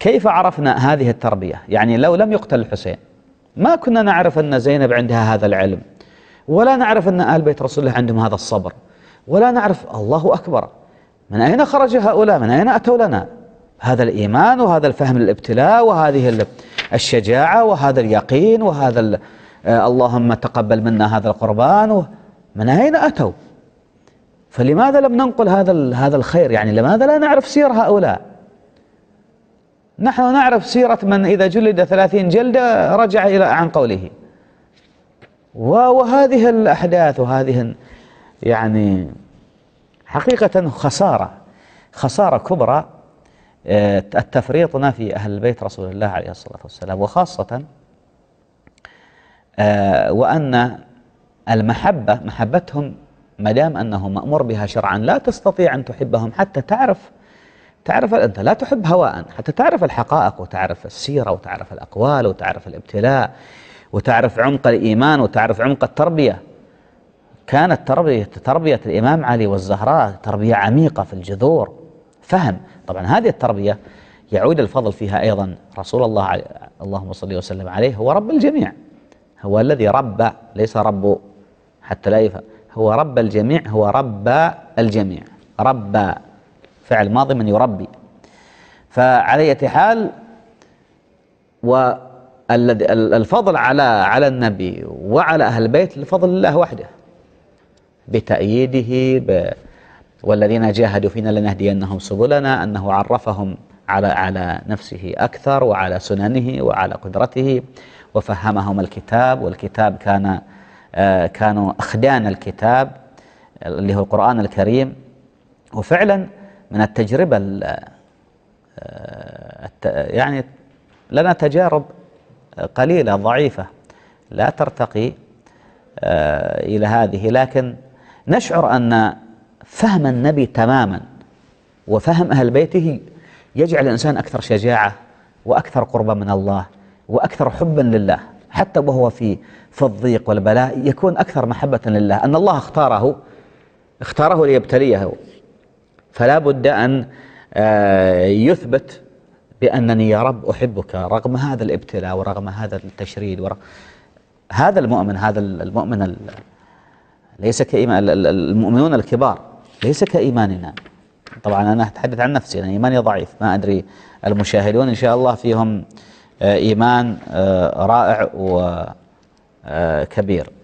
كيف عرفنا هذه التربية يعني لو لم يقتل الحسين ما كنا نعرف أن زينب عندها هذا العلم ولا نعرف أن آل بيت رسول الله عندهم هذا الصبر ولا نعرف الله أكبر من أين خرج هؤلاء من أين أتوا لنا هذا الإيمان وهذا الفهم للابتلاء وهذه الشجاعة وهذا اليقين وهذا آه، اللهم تقبل منا هذا القربان من أين أتوا فلماذا لم ننقل هذا هذا الخير يعني لماذا لا نعرف سير هؤلاء نحن نعرف سيرة من إذا جلد ثلاثين جلدة رجع إلى عن قوله وهذه الأحداث وهذه يعني حقيقة خسارة خسارة كبرى آه، التفريطنا في أهل بيت رسول الله عليه الصلاة والسلام وخاصة آه، وأن المحبة محبتهم ما دام أنه مأمور بها شرعا لا تستطيع أن تحبهم حتى تعرف تعرف أنت لا تحب هواء حتى تعرف الحقائق وتعرف السيرة وتعرف الأقوال وتعرف الابتلاء وتعرف عمق الإيمان وتعرف عمق التربية كانت تربية تربية الإمام علي والزهراء تربية عميقة في الجذور فهم طبعا هذه التربية يعود الفضل فيها أيضا رسول الله علي اللهم صل وسلم عليه هو رب الجميع هو الذي ربى ليس رب حتى لا يفهم هو رب الجميع هو رب الجميع ربى فعل ماضي من يربي فعلى اية حال الفضل على على النبي وعلى أهل البيت لفضل الله وحده بتأييده ب والذين جاهدوا فينا لنهدينهم سبلنا أنه عرفهم على على نفسه أكثر وعلى سننه وعلى قدرته وفهمهم الكتاب والكتاب كان آه، كانوا أخدان الكتاب اللي هو القرآن الكريم وفعلا من التجربة آه، يعني لنا تجارب قليلة ضعيفة لا ترتقي آه، إلى هذه لكن نشعر أن فهم النبي تماما وفهم أهل بيته يجعل الإنسان أكثر شجاعة وأكثر قربا من الله وأكثر حبا لله حتى وهو في في الضيق والبلاء يكون أكثر محبة لله أن الله اختاره اختاره ليبتليه فلا بد أن آه، يثبت بأنني يا رب أحبك رغم هذا الابتلاء ورغم هذا التشريد ورغم هذا المؤمن هذا المؤمن ليس كإيمان المؤمنون الكبار ليس كإيماننا طبعا أنا أتحدث عن نفسي أنا إيماني ضعيف ما أدري المشاهدون إن شاء الله فيهم آه، إيمان آه، رائع وكبير